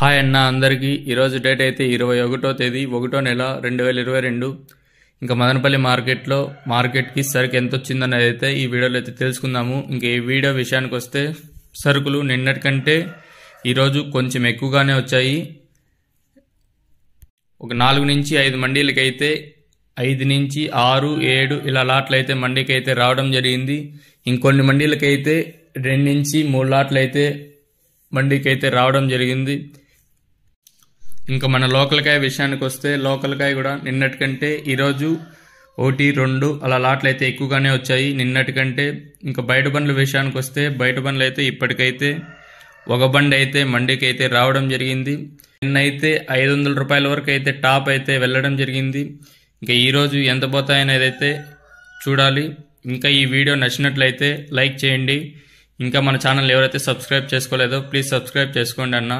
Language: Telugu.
హాయ్ అన్న అందరికీ ఈరోజు డేట్ అయితే ఇరవై ఒకటో తేదీ ఒకటో నెల రెండు వేల ఇరవై రెండు ఇంకా మదనపల్లి మార్కెట్లో మార్కెట్కి సరుకు ఎంత వచ్చిందన్నది అయితే ఈ వీడియోలో అయితే తెలుసుకుందాము ఇంకా ఈ వీడియో విషయానికి వస్తే సరుకులు నిన్నటి కంటే ఈరోజు కొంచెం ఎక్కువగానే వచ్చాయి ఒక నాలుగు నుంచి ఐదు మండీలకైతే ఐదు నుంచి ఆరు ఏడు ఇలా లాట్లు అయితే మండీకి అయితే రావడం జరిగింది ఇంకొన్ని మండీలకైతే రెండు నుంచి మూడు లాట్లు అయితే మండీకి అయితే రావడం జరిగింది ఇంకా మన లోకల్కాయ విషయానికి వస్తే లోకల్కాయ కూడా నిన్నటికంటే ఈరోజు ఒకటి రెండు అలా లాట్లు అయితే ఎక్కువగానే వచ్చాయి నిన్నటికంటే ఇంకా బయట బండ్ల విషయానికి వస్తే బయట బండ్లు అయితే ఇప్పటికైతే ఒక బండి అయితే మండీకి అయితే రావడం జరిగింది నిన్నైతే ఐదు వందల రూపాయల వరకు అయితే టాప్ అయితే వెళ్ళడం జరిగింది ఇంకా ఈరోజు ఎంత పోతాయనేది అయితే చూడాలి ఇంకా ఈ వీడియో నచ్చినట్లయితే లైక్ చేయండి ఇంకా మన ఛానల్ ఎవరైతే సబ్స్క్రైబ్ చేసుకోలేదో ప్లీజ్ సబ్స్క్రైబ్ చేసుకోండి అన్న